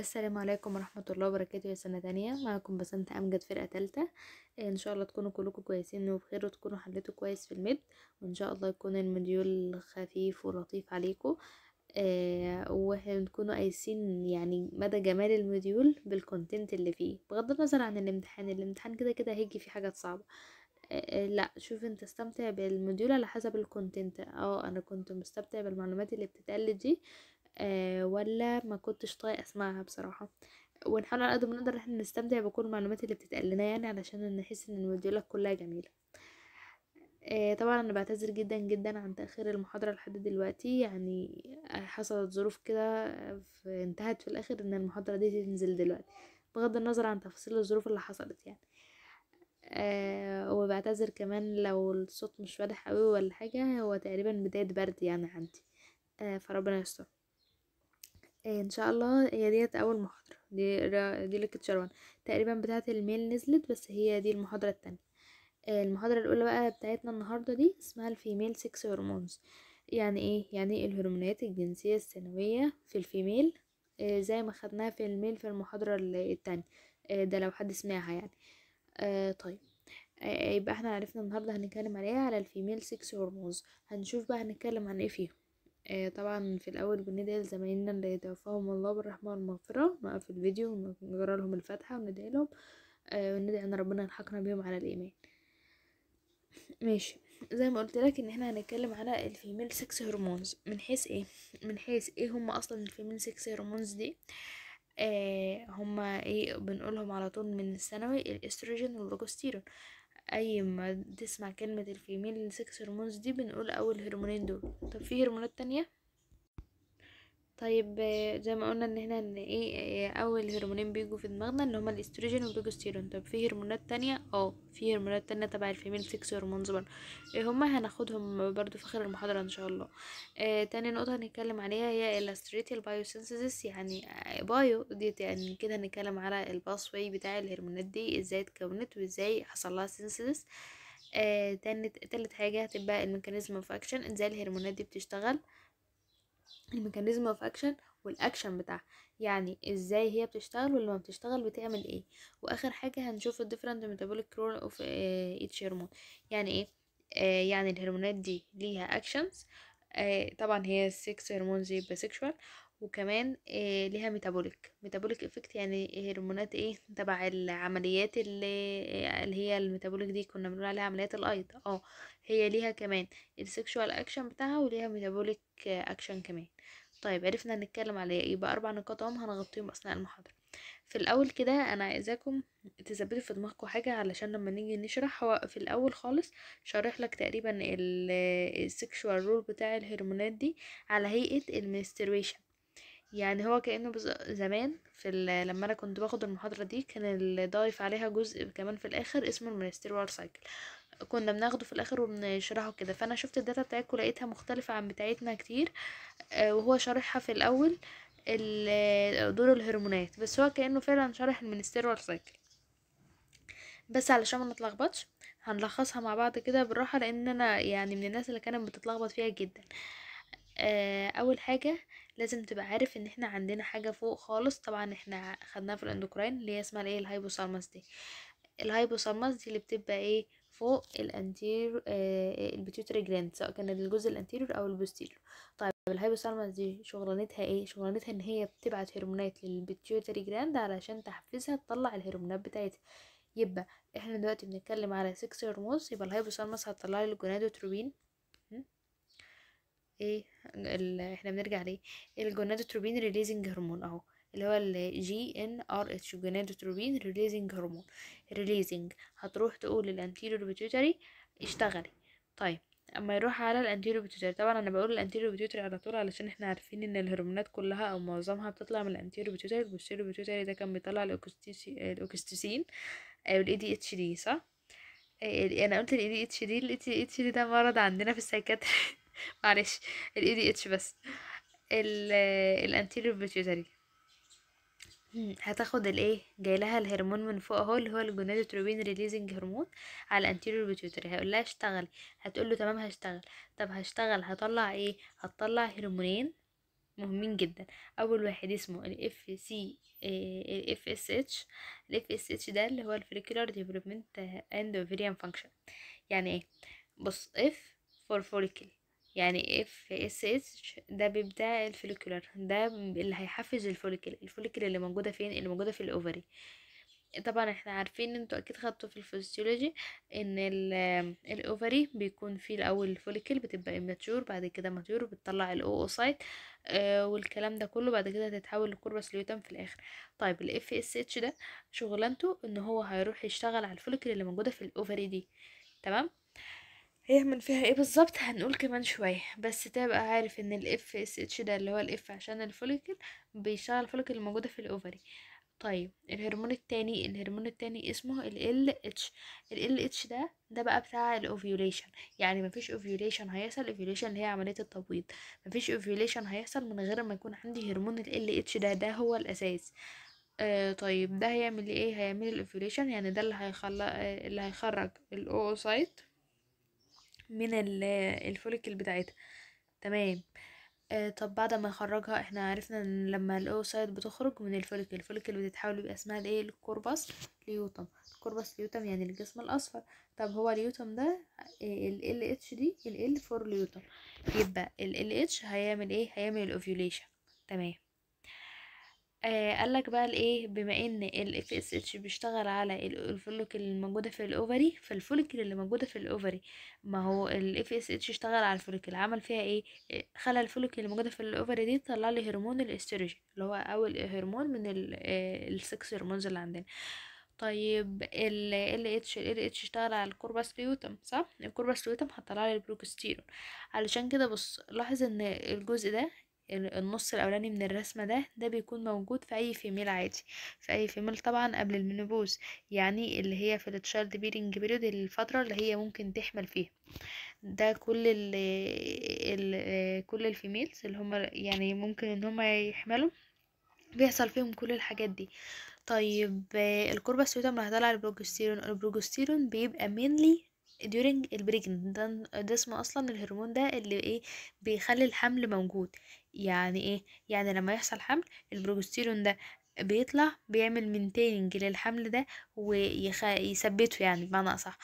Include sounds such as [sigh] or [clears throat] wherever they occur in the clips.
السلام عليكم ورحمة الله وبركاته يا سنة تانية معكم بسنت أمجد فرقة تالتة إن شاء الله تكونوا كلكم كويسين وبخير وتكونوا حليتوا كويس في الميد وإن شاء الله يكون المديول خفيف ولطيف عليكم آه وهنكونوا قايسين يعني مدى جمال المديول بالكونتنت اللي فيه بغض النظر عن الامتحان الامتحان كده كده هيجي فيه حاجات صعبة آه، آه، لا شوف انت استمتع بالموديول على حسب الكونتنت اه انا كنت مستمتع بالمعلومات اللي بتتقال دي آه، ولا ما كنتش طايقه اسمعها بصراحه ونحاول على قد ما نقدر احنا نستمتع بكل المعلومات اللي بتتقال لنا يعني علشان نحس ان الموديولات كلها جميله آه، طبعا انا بعتذر جدا جدا عن تاخير المحاضره لحد دلوقتي يعني حصلت ظروف كده انتهت في الاخر ان المحاضره دي تنزل دلوقتي بغض النظر عن تفاصيل الظروف اللي حصلت يعني أه وبعتذر كمان لو الصوت مش واضح قوي ولا حاجه هو تقريبا بدايه برد يعني عندي أه فربنا يستر آه، ان شاء الله هي ديت اول محاضره دي دي لكتشر وان تقريبا بتاعه الميل نزلت بس هي دي المحاضره التانية آه، المحاضره الاولى بقى بتاعتنا النهارده دي اسمها الفيميل سكس هرمونز يعني ايه يعني إيه الهرمونات الجنسيه السنوية في الفيميل آه، زي ما خدناها في الميل في المحاضره التانية ده لو حد سمعها يعني طيب يبقى احنا عرفنا النهارده هنتكلم عليها على الفيميل سكس هرمونز هنشوف بقى هنتكلم عن ايه فيهم آه، طبعا في الاول بندعي لزمايلنا اللي توفاهم الله بالرحمه والمغفره نقف الفيديو ونقرا لهم الفاتحه وندعي لهم آه، وندعي ان ربنا يلحقنا بيهم على الايمان ماشي زي ما قلت لك ان احنا هنتكلم على الفيميل سكس هرمونز من حيث ايه من حيث ايه هم اصلا الفيميل سكس هرمونز دي آه هما ايه بنقولهم على طول من الثانوي الاستروجين والبروجستيرون اي ما تسمع كلمة الفيميل سكس هرمونز دي بنقول اول هرمونين دول طب في هرمونات تانية طيب زي ما قلنا ان احنا ان ايه, إيه، اول هرمونين بيجوا في دماغنا اللي هما الاستروجين والبروجستيرون طب في هرمونات تانية اه في هرمونات تانية تبع الفيميل سكس هرمونز برضه إيه هما هناخدهم برضو في اخر المحاضرة ان شاء الله آه تاني نقطة هنتكلم عليها هي الاستريتيال بايوسينثيسيس يعني بايو دي يعني كده هنتكلم على الباس واي بتاع الهرمونات دي ازاي اتكونت وازاي حصل لها سينسيس آه تالت حاجة هتبقى الميكانيزم اوف اكشن ازاي الهرمونات دي بتشتغل الميكانيزم اوف اكشن والاكشن بتاعها يعني ازاي هي بتشتغل ولما بتشتغل بتعمل ايه واخر حاجه هنشوف الديفرنت ميتابوليك رول اوف ايتش هرمون يعني ايه آه يعني الهرمونات دي ليها اكشنز آه طبعا هي السكس هرمونز يبقى سيكشوال وكمان آه، يعني إيه ليها ميتابوليك ميتابوليك افكت يعني هرمونات ايه تبع العمليات اللي, آه، اللي هي الميتابوليك دي كنا بنقول عليها عمليات الايض اه هي ليها كمان السكشوال اكشن بتاعها وليها ميتابوليك اكشن آه، كمان طيب عرفنا نتكلم على إيه. يبقى اربع نقاط اهم هنغطيهم اثناء المحاضره في الاول كده انا عايزاكم تثبتوا في دماغكم حاجه علشان لما نيجي نشرح هو في الاول خالص شرح لك تقريبا السكشوال رول بتاع الهرمونات دي على هيئه المنستريشن يعني هو كأنه بز... زمان في ال... لما انا كنت باخد المحاضرة دي كان ضايف عليها جزء كمان في الاخر اسمه المينستيريال سايكل كنا بناخده في الاخر وبنشرحه كده فانا شفت الداتا بتاعتكم لقيتها مختلفة عن بتاعتنا كتير آه، وهو شارحها في الاول دور الهرمونات بس هو كأنه فعلا شارح المينستيريال سايكل بس علشان ما نتلخبطش هنلخصها مع بعض كده بالراحة لان انا يعني من الناس اللي كانت بتتلخبط فيها جدا آه، اول حاجة لازم تبقى عارف ان احنا عندنا حاجة فوق خالص طبعا احنا خدناها في الاندوكراين اللي هي اسمها الايه الهايبوثالمس دي الهايبوثالمس دي اللي بتبقى ايه فوق الانتير آه, آه، البيتيوتري جراند سواء كان الجزء الانتيريور او البوستيريور طيب الهايبوثالمس دي شغلانتها ايه شغلانتها ان هي بتبعت هرمونات للبيتيوتري جراند علشان تحفزها تطلع الهرمونات بتاعتها يبقى احنا دلوقتي بنتكلم على سكس هرمونز يبقى الهايبوثالمس هتطلع لي الجونادوتروبين ايه ال... احنا بنرجع ليه الجونادوتروبين ريليزنج هرمون اهو اللي هو ال جي ان ار اتش جونادوتروبين ريليزنج هرمون ريليزنج هتروح تقول للانتيريور بيتيوتري اشتغلي طيب اما يروح على الانتيريور بيتيوتري طبعا انا بقول الانتيريور بيتيوتري على طول علشان احنا عارفين ان الهرمونات كلها او معظمها بتطلع من الانتيريور بيتيوتري البوستيريور بيتيوتري ده كان بيطلع الاوكستيسين او الاي دي اتش دي صح آه، انا قلت الاي دي اتش دي الاي دي اتش دي ده مرض عندنا في السايكاتري [laughs] معلش اي دي اتش بس ال الانتيريور بيتيوتري هتاخد الايه جاي لها الهرمون من فوق اهو اللي هو الجونادوتروبين ريليزنج هرمون على الانتيريور بيتيوتري هيقول لها اشتغل هتقول له تمام هشتغل طب هشتغل هطلع ايه هتطلع هرمونين مهمين جدا اول واحد اسمه الاف آه، سي الاف اس اتش الاف اس اتش ده اللي هو الفريكولار ديفلوبمنت اند اوفيريان فانكشن يعني ايه بص اف فور فوليكل يعني اف إيه اس اتش ده بيبدأ الفوليكولر ده اللي هيحفز الفوليكل الفوليكل اللي موجودة فين اللي موجودة في الاوفري طبعا احنا عارفين انتوا اكيد خدتوا في الفيزيولوجي ان الاوفري بيكون فيه الاول الفوليكل بتبقى اماتيور بعد كده ماتيور وبتطلع الاووسايت آه والكلام ده كله بعد كده تتحول لكوربس ليوتم في الاخر طيب الاف اس اتش ده شغلانته ان هو هيروح يشتغل على الفوليكل اللي موجوده في الاوفري دي تمام هيعمل فيها ايه بالظبط هنقول كمان شوية بس تبقى عارف ان الاف اس اتش ده اللي هو الاف عشان الفوليكل بيشتغل الفوليكل الموجودة في الاوفري طيب الهرمون التاني الهرمون التاني اسمه ال ال اتش ال ال اتش ده ده بقى بتاع الاوفيوليشن يعني مفيش اوفيوليشن هيحصل اوفيوليشن اللي هي عمليه التبويض مفيش اوفيوليشن هيحصل من غير ما يكون عندي هرمون ال ال اتش ده ده هو الاساس آه طيب ده هيعمل ايه هيعمل الاوفيوليشن يعني ده اللي هيخلق آه، اللي هيخرج الاوسايت من الفوليكل بتاعتها تمام آه، طب بعد ما نخرجها احنا عرفنا ان لما الاوسايد بتخرج من الفوليكل الفوليكل بتتحول يبقى اسمها الايه الكوربس ليوتم الكوربس ليوتم يعني الجسم الاصفر طب هو اليوتم ده ال ال اتش دي ال ال فور ليوتم يبقى ال ال اتش هيعمل ايه هيعمل الاوفيوليشن تمام آه لك بقى الايه بما ان الاف اس اتش بيشتغل على الفولك اللي موجوده في الاوفري فالفوليكل اللي موجوده في الاوفري ما هو الاف اس اتش اشتغل على الفولكل عمل فيها ايه آه، خلى الفولكل اللي موجوده في الاوفري دي طلع لي هرمون الاستروجين اللي هو اول هرمون من السكس هرمونز آه، اللي عندنا طيب ال ال اتش ال اتش اشتغل على الكورباس ليوتم صح الكورباس ليوتم هطلع لي البروكستيرون علشان كده بص لاحظ ان الجزء ده النص الاولاني من الرسمه ده ده بيكون موجود في اي فيميل عادي في اي فيميل طبعا قبل المينوبوز يعني اللي هي في التشايلد بيرنج بيريود الفتره اللي هي ممكن تحمل فيها ده كل ال الـ كل الفيميلز اللي هم يعني ممكن ان هم يحملوا بيحصل فيهم كل الحاجات دي طيب الكربة السوداء ملهدلة على البروجستيرون البروجستيرون بيبقى مينلي during البريجن ده, ده اسمه اصلا الهرمون ده اللي ايه بيخلي الحمل موجود يعني ايه يعني لما يحصل حمل البروجستيرون ده بيطلع بيعمل مينتيننج للحمل ده ويثبته يعني بمعنى اصح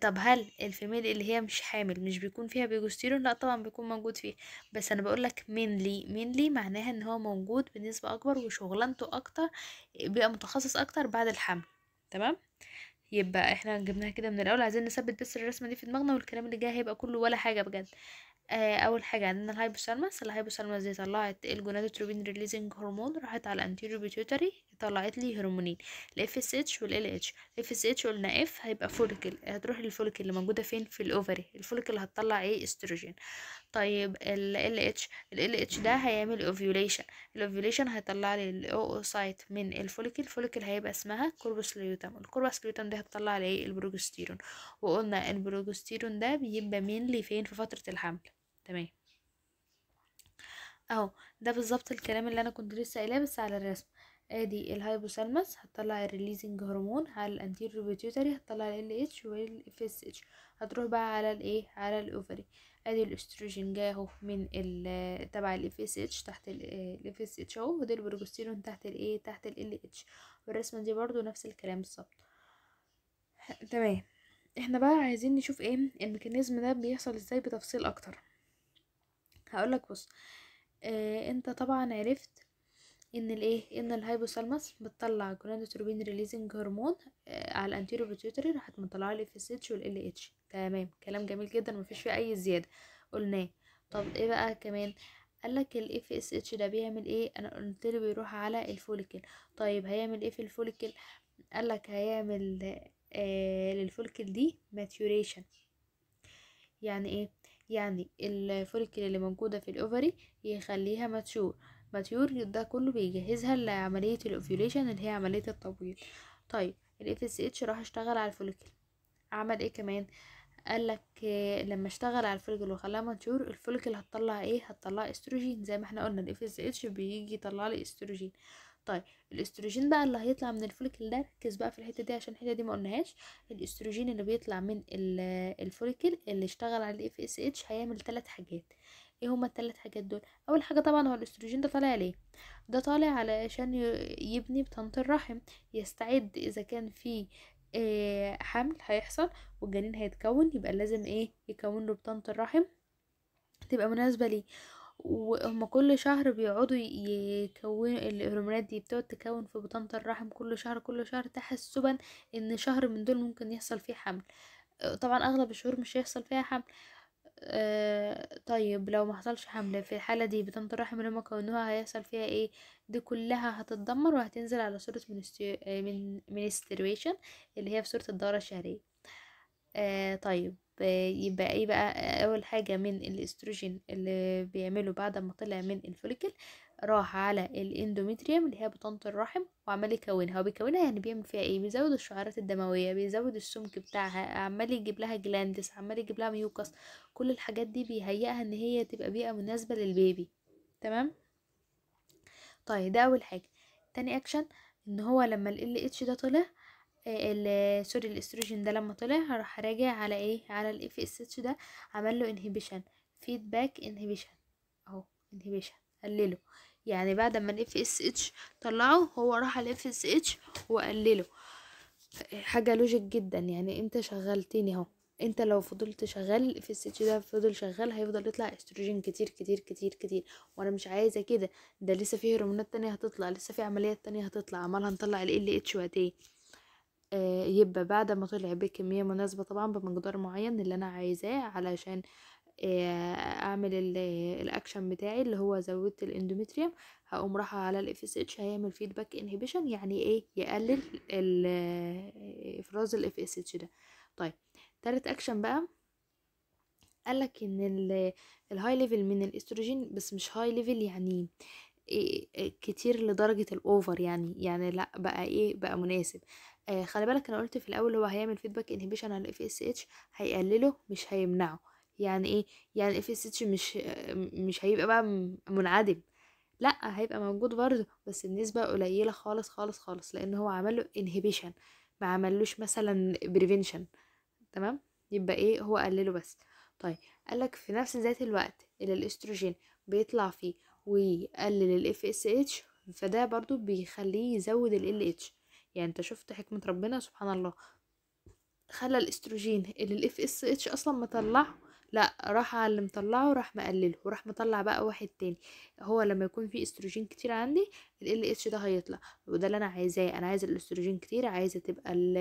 طب هل الفيميل اللي هي مش حامل مش بيكون فيها بروجستيرون لا طبعا بيكون موجود فيه بس انا بقول لك مينلي مينلي معناها ان هو موجود بنسبه اكبر وشغلانته اكتر بيبقى متخصص اكتر بعد الحمل تمام يبقى احنا جبناها كده من الاول عايزين نثبت بس الرسمه دي في دماغنا والكلام اللي جاي هيبقى كله ولا حاجه بجد آه، اول حاجه عندنا الهايبوثالامس الهايبوثالامس دي طلعت الجونادوتروبين ريليزنج هرمون راحت على الانتيريو بيتوتري طلعت لي هرمونين الاف اس اتش والال اتش الاف اس اتش قلنا اف هيبقى فوليكل هتروح للفوليكل اللي موجوده فين في الاوفري الفوليكل هتطلع ايه استروجين طيب ال اتش ال اتش ده هيعمل اوفيوليشن الاوفيوليشن هيطلع لي الاوسايت من الفوليكل الفوليكل هيبقى اسمها كوربوس ليوتم الكوربوس ليوتم ده هتطلع لي البروجستيرون وقلنا البروجستيرون ده بيبقى مين فين في فتره الحمل تمام اهو ده بالظبط الكلام اللي انا كنت لسه قايلاه بس على الرسم ادي الهايبوثالاموس هتطلع الريليزنج هرمون على الانتيريور بيتيوتري هتطلع ال اتش والاف اس اتش هتروح بقى على الايه على الاوفري ادي الاستروجين جاي اهو من ال تبع الاف اس اتش تحت الاف اس آه، اتش اهو ودي البروجستيرون تحت الايه تحت ال اتش والرسمه دي برضو نفس الكلام بالظبط تمام احنا بقى عايزين نشوف ايه الميكانيزم ده بيحصل ازاي بتفصيل اكتر هقولك بص آه انت طبعا عرفت ان الايه ان الهايبوثالاموس بتطلع جلاندوتروبين ريليزنج هرمون آه على الانتيرو بيتيوتري راحت مطلعه الاف اس اتش والال اتش تمام كلام جميل جدا مفيش فيه اي زياده قلناه طب ايه بقى كمان قالك الاف اس اتش ده بيعمل ايه انا قلت له بيروح على الفوليكل طيب هيعمل ايه في الفوليكل قالك هيعمل آه للفوليكل دي ماتوريشن يعني ايه يعني الفوليكل اللي موجودة في الأوفري يخليها ماتيور ماتيور ده كله بيجهزها لعملية الأوفيوليشن اللي هي عملية التبويض طيب ال FSH راح اشتغل على الفوليكل عمل ايه كمان قالك لما اشتغل على الفوليكل وخلاها ماتيور الفوليكل هتطلع ايه هتطلع استروجين زي ما احنا قلنا ال FSH بيجي يطلع لي استروجين طيب الاستروجين بقى اللي هيطلع من الفوليكل ده ركز بقى في الحته دي عشان الحته دي ما قلناهاش الاستروجين اللي بيطلع من آه، الفوليكل اللي اشتغل على الاف اس اتش هيعمل ثلاث حاجات ايه هما الثلاث حاجات دول اول حاجه طبعا هو الاستروجين ده طالع ليه ده طالع علشان يبني بطانه الرحم يستعد اذا كان في آه، حمل هيحصل والجنين هيتكون يبقى لازم ايه يكون له بطانه الرحم تبقى مناسبه ليه وهما كل شهر بيقعدوا يكونوا الهرمونات دي بتقعد تكون في بطانة الرحم كل شهر كل شهر تحسبا ان شهر من دول ممكن يحصل فيه حمل آه، طبعا اغلب الشهور مش هيحصل فيها حمل آه طيب لو ما حصلش حمل في الحالة دي بطانة الرحم هما كونوها هيحصل فيها ايه دي كلها هتتدمر وهتنزل على صورة منستريشن آه، من من اللي هي في صورة الدورة الشهرية آه طيب يبقى ايه بقى اول حاجه من الاستروجين اللي بيعمله بعد ما طلع من الفوليكل راح على الاندوميتريوم اللي هي بطانه الرحم وعمال يكونها وبيكونها يعني بيعمل فيها ايه بيزود الشعيرات الدمويه بيزود السمك بتاعها عمال يجيب لها جلاندس عمال يجيب لها ميوكس كل الحاجات دي بيهيئها ان هي تبقى بيئه مناسبه للبيبي تمام طيب ده اول حاجه تاني اكشن ان هو لما ال اتش ده طلع سوري الاستروجين ده لما طلع هروح راجع على ايه على الاف اس اتش ده عمل له انهبيشن فيدباك انهبيشن اهو انهبيشن قلله يعني بعد ما الاف اس اتش طلعه هو راح على الاف اس اتش وقلله حاجه لوجيك جدا يعني انت شغلتني اهو انت لو فضلت شغال الاف اس اتش ده فضل شغال هيفضل يطلع استروجين كتير كتير كتير كتير وانا مش عايزه كده ده لسه فيه هرمونات تانية هتطلع لسه فيه عمليات تانية هتطلع عمال هنطلع ال اتش وقت ايه آه، يبقى بعد ما طلع بكمية مناسبة طبعا بمقدار معين اللي انا عايزاه علشان آه، اعمل آه، الاكشن بتاعي اللي هو زودت الاندومتريوم هقوم رايحه على الاف اس اتش هيعمل فيدباك انهبيشن يعني ايه يقلل افراز الاف اس اتش ده طيب تالت اكشن بقى قالك ان الهاي ليفل من الاستروجين بس مش هاي ليفل يعني كتير لدرجة الأوفر يعني يعني لأ بقى إيه بقى مناسب آه خلي بالك انا قلت في الاول هو هيعمل فيدباك انهبيشن على الاف اس اتش هيقلله مش هيمنعه يعني ايه يعني الاف اس اتش مش آه، مش هيبقى بقى منعدم لا هيبقى موجود برضه بس بنسبه قليله خالص خالص خالص لان هو عمله انهبيشن ما عملوش مثلا بريفنشن تمام يبقى ايه هو قلله بس طيب قالك في نفس ذات الوقت اللي الاستروجين بيطلع فيه ويقلل الاف اس اتش فده برضو بيخليه يزود ال اتش يعني انت شفت حكمة ربنا سبحان الله خلى الاستروجين اللي الاف اس اتش اصلا مطلعه لا راح على اللي مطلعه راح مقلله وراح مطلع بقى واحد تاني هو لما يكون في استروجين كتير عندي ال اتش ده هيطلع وده اللي انا عايزاه انا عايزه الاستروجين كتير عايزه تبقى ال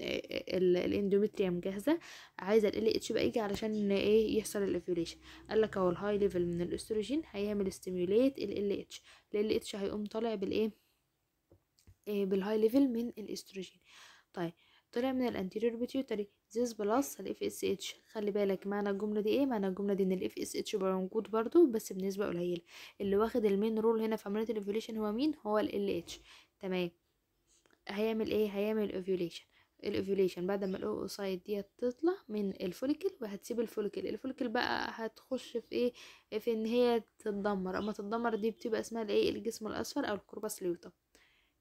آه، الاندومتريوم جاهزه عايزه ال اتش بقى يجي علشان ايه يحصل الافيوليشن قال لك اهو الهاي ليفل من الاستروجين هيعمل ستيميوليت ال اتش ال اتش هيقوم طالع بالايه آه، بالهاي ليفل من الاستروجين طيب طلع من الانتيريور بيتيوتري زيز بلس الاف اس اتش خلي بالك معنى الجمله دي ايه معنى الجمله دي ان الاف اس اتش بيبقى موجود برضو بس بنسبه قليله اللي واخد المين رول هنا في عمليه الاوفيوليشن هو مين هو ال اتش تمام هيعمل ايه هيعمل اوفيوليشن الاوفيوليشن بعد ما الاوسايد دي تطلع من الفوليكل وهتسيب الفوليكل الفوليكل بقى هتخش في ايه في ان هي تتدمر اما تتدمر دي بتبقى اسمها الايه الجسم الاصفر او الكوربس ليوتا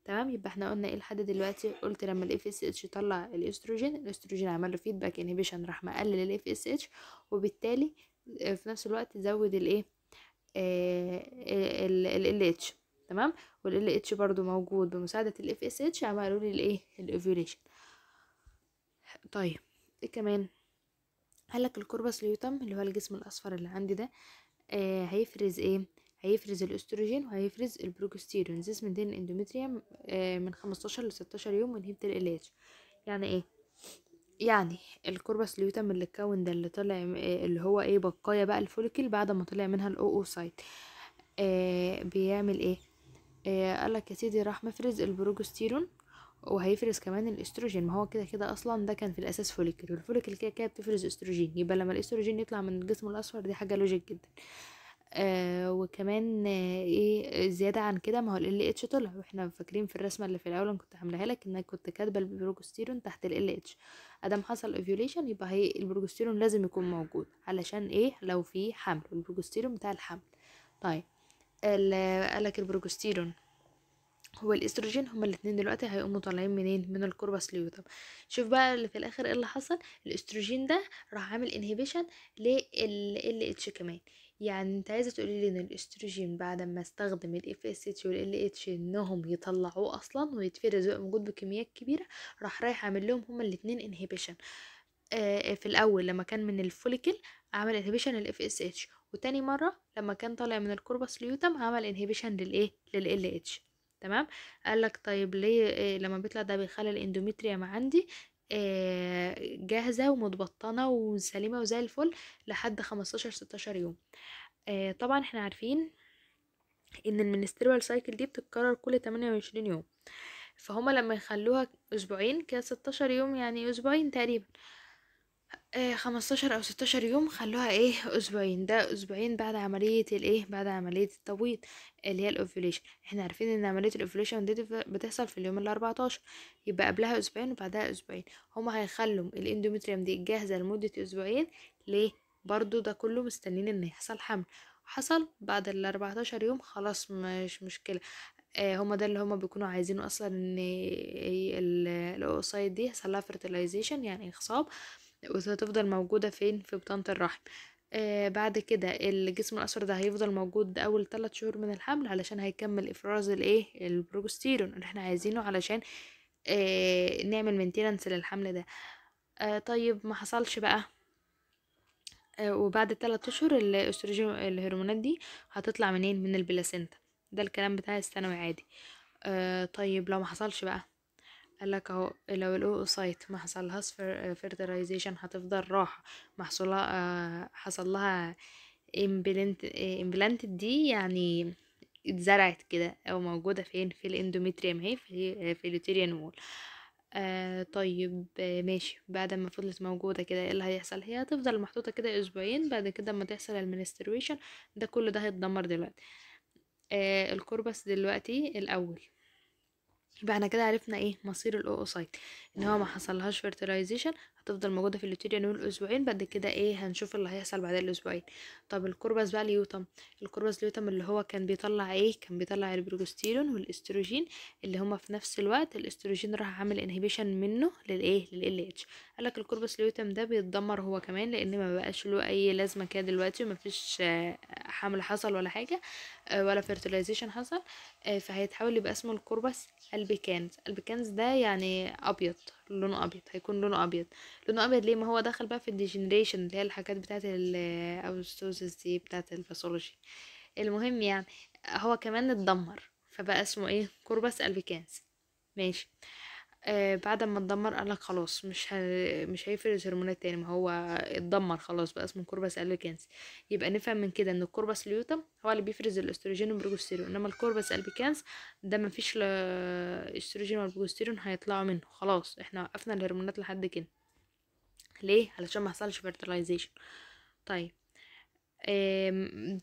تمام يبقى احنا قلنا ايه لحد دلوقتي قلت لما الاف اس اتش طلع الاستروجين الاستروجين عمل له فيدباك انهبيشن راح مقلل الاف اس اتش وبالتالي آه، في نفس الوقت زود الايه آه، ال ال اتش تمام وال اتش برضو موجود بمساعدة الاف اس اتش عملوا لي الايه الاوفيوليشن طيب ايه كمان قالك الكوربس ليوتم اللي هو الجسم الاصفر اللي عندي ده آه هيفرز ايه هيفرز الاستروجين وهيفرز البروجستيرون من دين الاندومتريوم آه، من 15 ل 16 يوم ونهيبة العلاج يعني ايه يعني الكوربس ليوتم اللي اتكون ده اللي طلع آه، اللي هو ايه بقايا بقى الفوليكل بعد ما طلع منها الاوسايت آه بيعمل ايه آه قالك يا سيدي راح مفرز البروجستيرون وهيفرز كمان الاستروجين ما هو كده كده اصلا ده كان في الاساس فوليكل والفوليكل كده كده بتفرز استروجين يبقى لما الاستروجين يطلع من الجسم الاصفر دي حاجه لوجيك جدا آه وكمان آه ايه زياده عن كده ما هو ال اتش طلع واحنا فاكرين في الرسمه اللي في الاول انا كنت عاملاها لك ان كنت كاتبه البروجستيرون تحت ال اتش ادام حصل اوفيوليشن يبقى هي البروجستيرون لازم يكون موجود علشان ايه لو في حمل البروجستيرون بتاع الحمل طيب قالك البروجستيرون هو الاستروجين هما الاثنين دلوقتي هيقوموا طالعين منين من الكوربس ليوتم شوف بقى اللي في الاخر ايه اللي حصل الاستروجين ده راح عامل انهيبيشن لل ال اتش كمان يعني انت عايزه تقولي لي ان الاستروجين بعد ما استخدم ال FSH والال اتش انهم يطلعوه اصلا ويتفرزوا موجود بكميات كبيره راح رايح عامل لهم هما الاثنين انهبيشن آه في الاول لما كان من الفوليكل عمل انهبيشن للاف اس اتش وتاني مره لما كان طالع من الكوربس ليوتم عمل انهبيشن للايه لل اتش إيه؟ تمام قال لك طيب ليه إيه لما بيطلع ده بيخلي الاندوميتريا ما عندي آه، جاهزة ومتبطنة وسليمة وزي الفل لحد 15-16 يوم آه، طبعا احنا عارفين ان المنستريال سايكل دي بتتكرر كل 28 يوم فهما لما يخلوها اسبوعين كده 16 يوم يعني اسبوعين تقريبا 15 آه، أو 16 يوم خلّوها إيه أسبوعين، ده أسبوعين بعد عملية الإيه، بعد عملية التبويض اللي هي الاوفيليشن إحنا عارفين إن عملية الاوفيليشن دي بتحصل في اليوم ال14 يبقى قبلها أسبوعين وبعدها أسبوعين، هما هيخلّوا الاندوميتريوم دي جاهزة لمدة أسبوعين ليه؟ برضو ده كلّه مستنيين إن يحصل حمل، حصل بعد ال14 يوم خلاص مش مشكلة آه هما ده اللي هما بيكونوا عايزينه أصلًا إن الاوسايد دي يحصل لها فيرتيلايزيشن يعني إخصاب. وهتفضل موجودة فين في بطانة الرحم آه بعد كده الجسم الأسود ده هيفضل موجود أول ثلاث شهور من الحمل علشان هيكمل إفراز الإيه البروجستيرون اللي احنا عايزينه علشان آه نعمل مينتيننس للحمل ده آه طيب ما حصلش بقى آه وبعد ثلاث أشهر الأستروجين الهرمونات دي هتطلع منين من البلاسينتا ده الكلام بتاع الثانوي عادي آه طيب لو ما حصلش بقى قالك اهو لو الاوسايت ما حصلهاش فيرتلايزيشن هتفضل راحة محصولها حصل لها امبلانت آه، دي يعني اتزرعت كده او موجودة فين في الاندوميتريوم اهي في في اليوتيريان وول آه طيب آه ماشي بعد ما فضلت موجودة كده ايه اللي هيحصل هي هتفضل محطوطة كده اسبوعين بعد كده اما تحصل المنستريشن ده كل ده هيتدمر دلوقتي آه الكوربس دلوقتي الاول يبقى احنا كده عرفنا ايه مصير الاوسايت ان هو ما حصلهاش فيرتلايزيشن هتفضل موجوده في اللوتيريان نول اسبوعين بعد كده ايه هنشوف اللي هيحصل بعد الاسبوعين طب الكربس بقى اليوتم الكربس اليوتم اللي هو كان بيطلع ايه كان بيطلع البروجستيرون والاستروجين اللي هما في نفس الوقت الاستروجين راح عامل انهيبيشن منه للايه للال اتش قالك الكربس اليوتم ده بيتدمر هو كمان لان ما بقاش له اي لازمه كده دلوقتي وما فيش آه، حمل حصل ولا حاجه آه، ولا فيرتيلايزيشن حصل آه، فهيتحول يبقى اسمه الكربس البيكانز البيكانز ده يعني ابيض لونه ابيض هيكون لونه ابيض لونه ابيض ليه ما هو دخل بقى في الديجنريشن اللي هي الحاجات بتاعه الاوستوزس دي بتاعه الباثولوجي المهم يعني هو كمان اتدمر فبقى اسمه ايه كوربس البيكانس ماشي آه، بعد ما اتدمر قالك خلاص مش ه... مش هيفرز هرمونات تاني ما هو اتدمر خلاص بقى اسمه كوربس البيكانس يبقى نفهم من كده ان الكوربس ليوتم هو اللي بيفرز الاستروجين والبروجستيرون انما الكوربس البيكانس ده ما فيش استروجين ولا والبروجستيرون هيطلعوا منه خلاص احنا وقفنا الهرمونات لحد كده ليه علشان ما حصلش فيرتلايزيشن طيب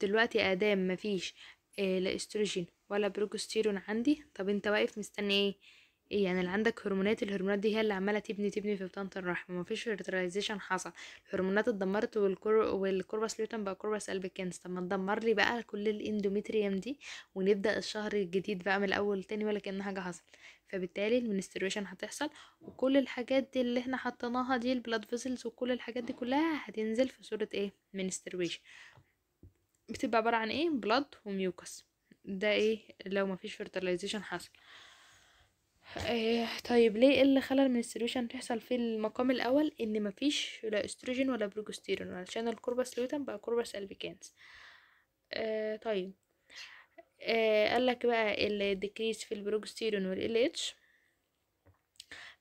دلوقتي ادام مفيش آه، لا استروجين ولا بروجستيرون عندي طب انت واقف مستني ايه ايه يعني اللي عندك هرمونات الهرمونات دي هي اللي عماله تبني تبني في بطانه الرحم ومفيش فيرتلايزيشن حصل الهرمونات اتدمرت والكور... والكوربس لوتم بقى كوربس البيكنس طب ما تدمر لي بقى كل الاندوميتريوم دي ونبدا الشهر الجديد بقى من الاول تاني ولا كان حاجه حصل فبالتالي المنسترويشن هتحصل وكل الحاجات دي اللي احنا حطيناها دي البلاد فيزلز وكل الحاجات دي كلها هتنزل في صوره ايه منسترويشن بتبقى عباره عن ايه بلاد وميوكس ده ايه لو مفيش فيرتلايزيشن حصل إيه طيب ليه إيه اللي خلى من تحصل في المقام الاول ان مفيش لا استروجين ولا بروجستيرون علشان الكوربس لوتم بقى كوربس البيكانس آه طيب آه قالك بقى الديكريس في البروجستيرون والال اتش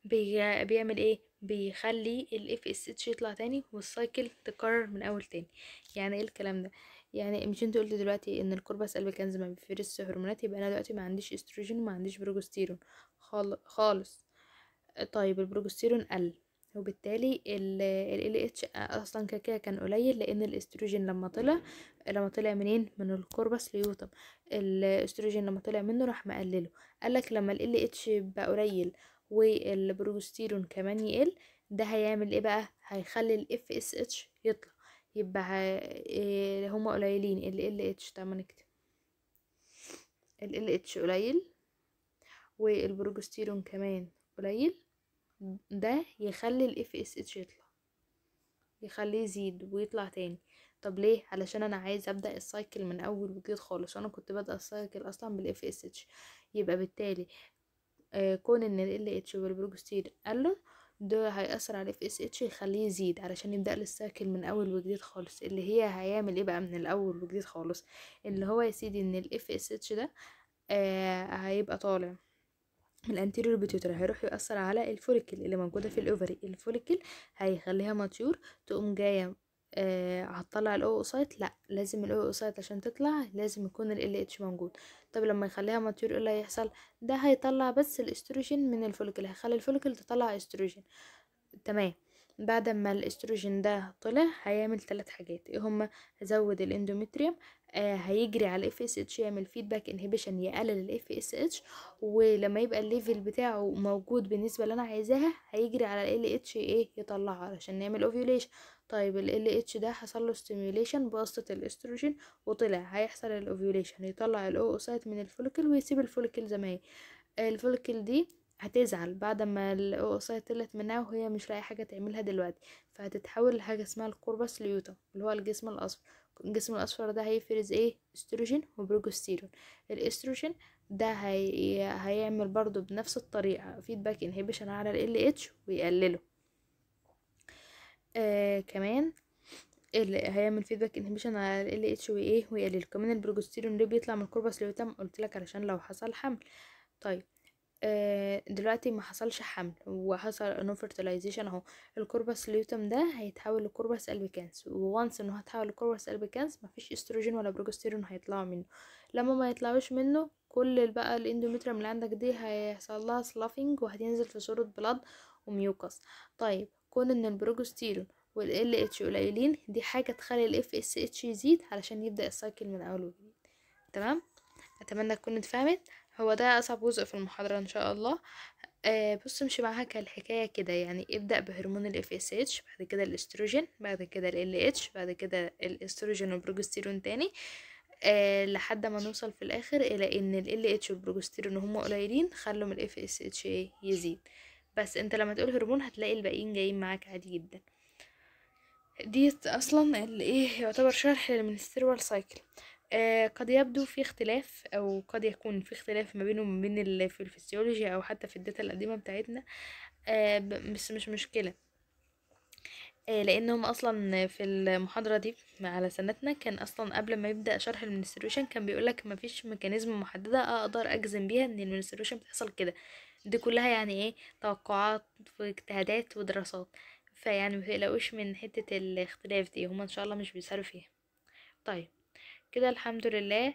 بيعمل ايه بيخلي الاف اس اتش يطلع تاني والسايكل تكرر من اول تاني يعني ايه الكلام ده يعني مش انت قلت دلوقتي ان الكوربس البيكانز ما بيفرز هرمونات يبقى انا دلوقتي ما عنديش استروجين وما عنديش بروجستيرون خالص آه، طيب البروجستيرون قل وبالتالي ال ال اتش اصلا كده كان قليل لان الاستروجين لما طلع لما طلع منين من الكوربس ليوتم الاستروجين لما طلع منه راح مقلله قالك لما ال اتش بقى قليل والبروجستيرون كمان يقل ده هيعمل ايه بقى هيخلي الاف اس اتش يطلع يبقى آه، هما قليلين ال اتش طب نكتب ال ال اتش قليل والبروجستيرون كمان قليل ده يخلي ال اس اتش يطلع يخليه يزيد ويطلع تاني طب ليه علشان انا عايز ابدا السايكل من اول وجديد خالص وانا كنت بدأ السايكل اصلا بالاف اس اتش يبقى بالتالي آه كون ان ال اتش والبروجستير قلوا ده هيأثر على الاف اس اتش يخليه يزيد علشان يبدأ السايكل من اول وجديد خالص اللي هي هيعمل ايه بقى من الاول وجديد خالص اللي هو يا سيدي ان الاف اس اتش ده آه هيبقى طالع من الانتيريور بيتيوتر هيروح يأثر على الفوليكل اللي موجودة في الأوفري الفوليكل هيخليها ماتيور تقوم جاية آه هتطلع الاوسايت لا لازم الاوسايت عشان تطلع لازم يكون ال اتش موجود طب لما يخليها ماتيور ايه اللي هيحصل ده هيطلع بس الاستروجين من الفوليكل هيخلي الفوليكل تطلع استروجين تمام بعد ما الاستروجين ده طلع هيعمل ثلاث حاجات ايه هما هزود الاندوميتريوم آه هيجري على الاف اس اتش يعمل فيدباك انهبيشن يقلل الاف اس اتش ولما يبقى الليفل بتاعه موجود بالنسبه اللي انا عايزاها هيجري على ال اتش ايه يطلعه علشان نعمل اوفيوليشن طيب ال اتش ده حصل له ستيميوليشن بواسطه الاستروجين وطلع هيحصل الاوفيوليشن يطلع الاوسايت من الفوليكل ويسيب الفوليكل زي ما هي الفوليكل دي هتزعل بعد ما القصاية طلعت منها وهي مش لاقي حاجة تعملها دلوقتي فهتتحول لحاجة اسمها الكوربس ليوتم اللي هو الجسم الأصفر الجسم الأصفر ده هيفرز ايه استروجين وبروجستيرون الاستروجين ده هي... هيعمل برضو بنفس الطريقة فيدباك انهيبيشن على ال اتش ويقلله آه كمان اللي هيعمل فيدباك انهيبيشن على ال اتش وايه ويقلله كمان البروجستيرون ده بيطلع من الكوربس ليوتم قلت لك علشان لو حصل حمل طيب آه، دلوقتي ما حصلش حمل وحصل نون فيرتلايزيشن اهو الكوربس ليوتم ده هيتحول لكوربس البيكانس وونس انه هتحول لكوربس البيكانس مفيش استروجين ولا بروجستيرون هيطلعوا منه لما ما يطلعوش منه كل بقى الاندوميتريم اللي عندك دي هيحصل لها سلافينج وهتنزل في صورة بلاد وميوكس طيب كون ان البروجستيرون والال اتش قليلين دي حاجة تخلي الاف اس اتش يزيد علشان يبدأ السايكل من اول وجديد تمام اتمنى تكون اتفهمت هو ده أصعب جزء في المحاضرة إن شاء الله آه بص امشي معاها كالحكاية كده يعني ابدأ بهرمون ال FSH بعد كده الاستروجين بعد كده ال LH بعد كده الاستروجين والبروجستيرون تاني آه لحد ما نوصل في الآخر إلى إن ال LH والبروجستيرون هم قليلين خلوا من ال FSH إيه، يزيد بس انت لما تقول هرمون هتلاقي الباقيين جايين معاك عادي جدا دي اصلا اللي ايه يعتبر شرح للمنستيريال سايكل آه، قد يبدو في اختلاف او قد يكون في اختلاف ما بينه وما بين في الفسيولوجيا او حتى في الداتا القديمه بتاعتنا آه، بس مش مشكله آه، لانهم اصلا في المحاضره دي على سنتنا كان اصلا قبل ما يبدا شرح المنستريشن كان بيقولك مفيش ميكانيزم محدده اقدر اجزم بيها ان المنستريشن بتحصل كده دي كلها يعني ايه توقعات واجتهادات ودراسات فيعني متقلقوش من حته الاختلاف دي هما ان شاء الله مش بيسالوا فيها طيب كده الحمد لله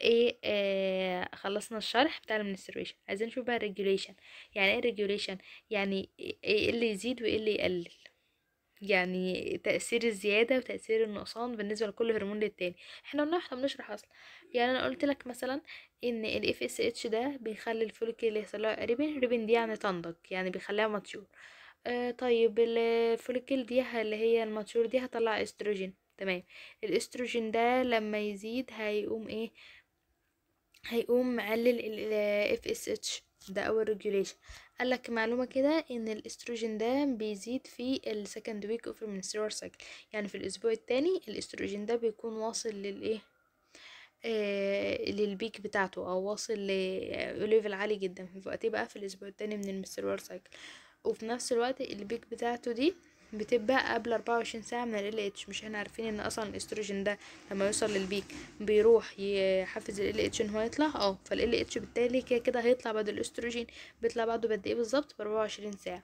ايه آه خلصنا الشرح بتاع المنستريشن عايزين نشوف بقى الريجوليشن يعني ايه الريجوليشن يعني ايه اللي يزيد وايه اللي يقلل يعني تأثير الزيادة وتأثير النقصان بالنسبة لكل هرمون للتاني احنا قلنا احنا بنشرح اصلا يعني انا قلت لك مثلا ان ال FSH ده بيخلي الفوليكل يحصل لها ريبن يعني ريبن دي يعني تنضج يعني بيخليها ماتشور آه طيب الفوليكل دي اللي هي الماتشور دي هتطلع استروجين تمام الاستروجين ده لما يزيد هيقوم ايه هيقوم معلل ال FSH ده our regulation قال لك معلومة كده ان الاستروجين ده بيزيد في السكند ويك اوف menstrual سايكل يعني في الاسبوع التاني الاستروجين ده بيكون واصل للايه آه للبيك بتاعته او واصل لليفل عالي جدا في وقتها بقى في الاسبوع التاني من المنسترول سايكل وفي نفس الوقت البيك بتاعته دي بتبقى قبل 24 ساعه من ال اتش مش احنا عارفين ان اصلا الاستروجين ده لما يوصل للبيك بيروح يحفز ال اتش ان هو يطلع اه فال اتش بالتالي كده كده هيطلع بعد الاستروجين بيطلع بعده بقد ايه بالظبط ب 24 ساعه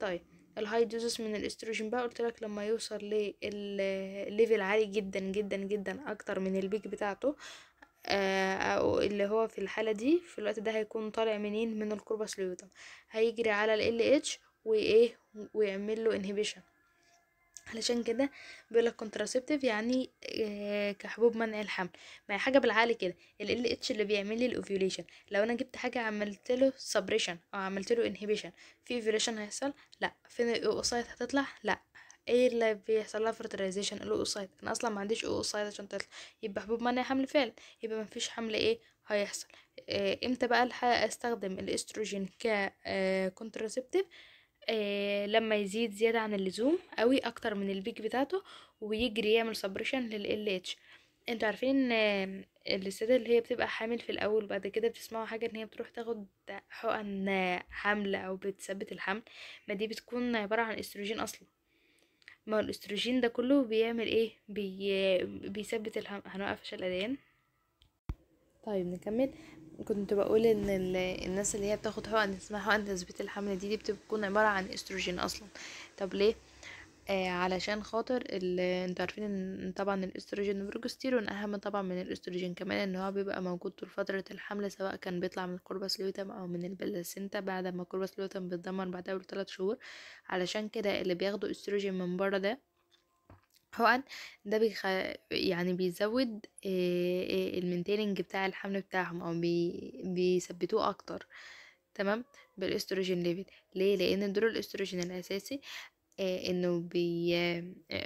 طيب الهاي دوزس من الاستروجين بقى قلت لك لما يوصل لليفل عالي جدا جدا جدا اكتر من البيك بتاعته آه، أو اللي هو في الحالة دي في الوقت ده هيكون طالع منين من الكوربس ليوتم هيجري على ال اتش وإيه ويعمل له انهبيشن علشان كده بيقول لك كونتراسبتيف يعني آه، كحبوب منع الحمل ما هي حاجه بالعقل كده ال ال اتش اللي بيعمل لي الاوفيوليشن لو انا جبت حاجه عملت له سبريشن او عملت له انهبيشن في اوفيوليشن هيحصل لا فين الاوسايت هتطلع لا ايه اللي بيحصل لها فرتلايزيشن الاوسايت انا اصلا ما عنديش اوسايت عشان تطلع يبقى حبوب منع حمل فعلا يبقى ما فيش حمل ايه هيحصل آه، امتى بقى الحقيقة استخدم الاستروجين ككونتراسبتيف آه، آه، لما يزيد زيادة عن اللزوم قوي اكتر من البيك بتاعته ويجري يعمل سبريشن لل اتش انتوا عارفين آه السيدة اللي هي بتبقى حامل في الاول وبعد كده بتسمعوا حاجة ان هي بتروح تاخد حقن حمل او بتثبت الحمل ما دي بتكون عبارة عن استروجين اصلا ما الاستروجين ده كله بيعمل ايه بي... بيثبت الحمل هنوقف عشان الاذان طيب نكمل كنت بقول ان الناس اللي هي بتاخد حقن اسمها حقن تثبيت الحمل دي دي بتكون عباره عن استروجين اصلا طب ليه آه علشان خاطر انتوا عارفين ان طبعا الاستروجين والبروجستيرون اهم طبعا من الاستروجين كمان ان هو بيبقى موجود طول فتره الحمل سواء كان بيطلع من القربس لوتم او من البلاسينتا بعد ما القربس لوتم بيتدمر بعد اول 3 شهور علشان كده اللي بياخدوا استروجين من بره ده حقن ده بيخ... يعني بيزود المينتيننج بتاع الحمل بتاعهم او بي... بيثبتوه اكتر تمام بالاستروجين ليفل ليه لان دور الاستروجين الاساسي انه بي...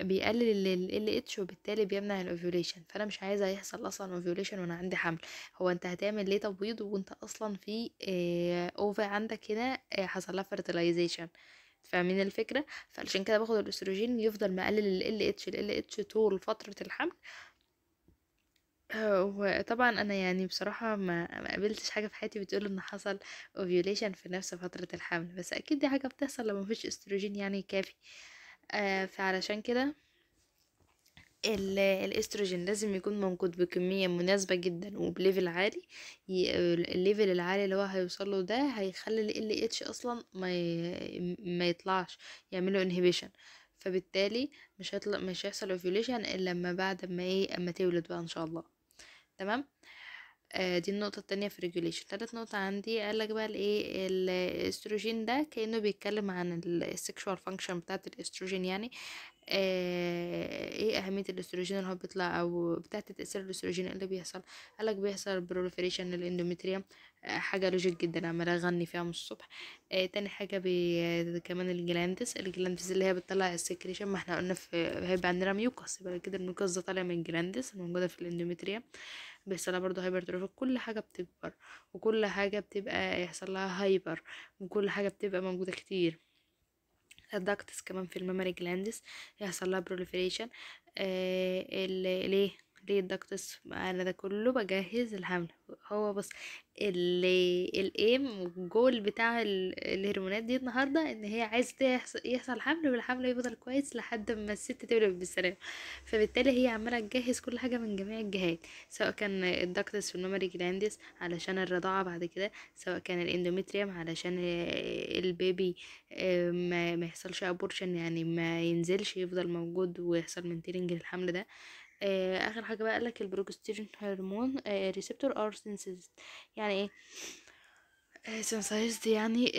بيقلل ال اتش وبالتالي بيمنع الاوفيوليشن فانا مش عايزه يحصل اصلا اوفيوليشن وانا عندي حمل هو انت هتعمل ليه تبويض وانت اصلا في اوفا عندك هنا حصل لها فرتلايزيشن فاهمين الفكره فعلشان كده باخد الاستروجين يفضل مقلل ال اتش ال اتش طول فتره الحمل آه، وطبعا انا يعني بصراحه ما قابلتش حاجه في حياتي بتقول ان حصل اوفيوليشن في نفس فتره الحمل بس اكيد دي حاجه بتحصل لما مفيش استروجين يعني كافي آه، فعلشان كده الاستروجين لازم يكون موجود بكمية مناسبة جدا وبليفل عالي الليفل العالي اللي هو هيوصله ده هيخلي ال اتش اصلا ما, ما يطلعش يعمله انهيبيشن فبالتالي مش هيطلع مش هيحصل ovulation الا لما بعد ما ايه اما تولد بقى ان شاء الله تمام آه، دي النقطة التانية في الريجوليشن تالت نقطة عندي قالك بقى الايه الاستروجين ده كأنه بيتكلم عن السكشوال فانكشن بتاعة الاستروجين يعني آه، ايه أهمية الاستروجين اللي هو بيطلع أو بتاعة تأثير الاستروجين اللي بيحصل قالك بيحصل بروليفريشن للإندومتريا آه، حاجة لوجيك جدا عمال أغني فيها من الصبح آه تاني حاجة بي كمان الجلاندس الجلاندس اللي هي بتطلع السكريشن ما احنا قلنا في هيبقى عندنا ميوكس يبقى كده الميوكس ده طالع من الجلاندس الموجودة في الإندومتريا آه بس انا برضو تروفي كل حاجه بتكبر وكل حاجه بتبقى يحصل لها هايبر وكل حاجه بتبقى موجوده كتير الدكتس كمان في الماماري جلاندس يحصل لها بروليفريشن آه ليه ليه الضغط على ده كله بجهز الحمل هو بص الايم والجول بتاع الهرمونات دي النهارده ان هي عايزه يحصل, حمل والحمل يفضل كويس لحد ما الست تولد بالسلامه فبالتالي هي عماله تجهز كل حاجه من جميع الجهات سواء كان الضغط في النومري جلاندس علشان الرضاعه بعد كده سواء كان الاندوميتريوم علشان البيبي آه، ما يحصلش ابورشن يعني ما ينزلش يفضل موجود ويحصل منتيرنج للحمل ده آه، اخر حاجه بقى قالك البروجستيرون هرمون ريسبتور ار سينسيز يعني ايه سنسايزد آه، يعني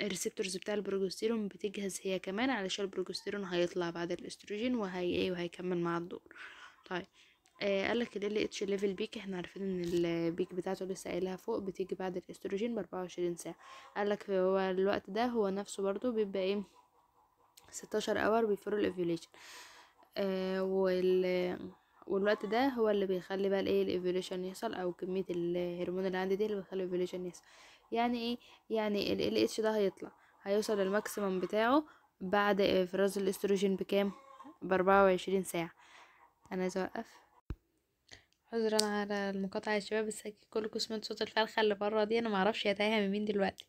الريسبتورز بتاع البروجستيرون بتجهز هي كمان علشان البروجستيرون هيطلع بعد الاستروجين وهي ايه وهيكمل مع الدور طيب آه قالك ال اتش ليفل بيك احنا عارفين ان البيك بتاعته لسه قايلها فوق بتيجي بعد الاستروجين ب وعشرين ساعة قالك هو الوقت ده هو نفسه برضو بيبقى ايه ستاشر اور بيفور الاوفيوليشن آه، وال والوقت ده هو اللي بيخلي بقى الايه الايفوليوشن يحصل او كميه الهرمون اللي عندي دي اللي بتخلي الايفوليوشن يحصل يعني ايه يعني ال اتش ده هيطلع هيوصل للماكسيمم بتاعه بعد افراز الاستروجين بكام ب 24 ساعه انا عايزه اوقف عذرا على المقاطعه يا شباب بس اكيد كلكم سمعتوا صوت الفرخه اللي بره دي انا ما اعرفش هي تايهه من مين دلوقتي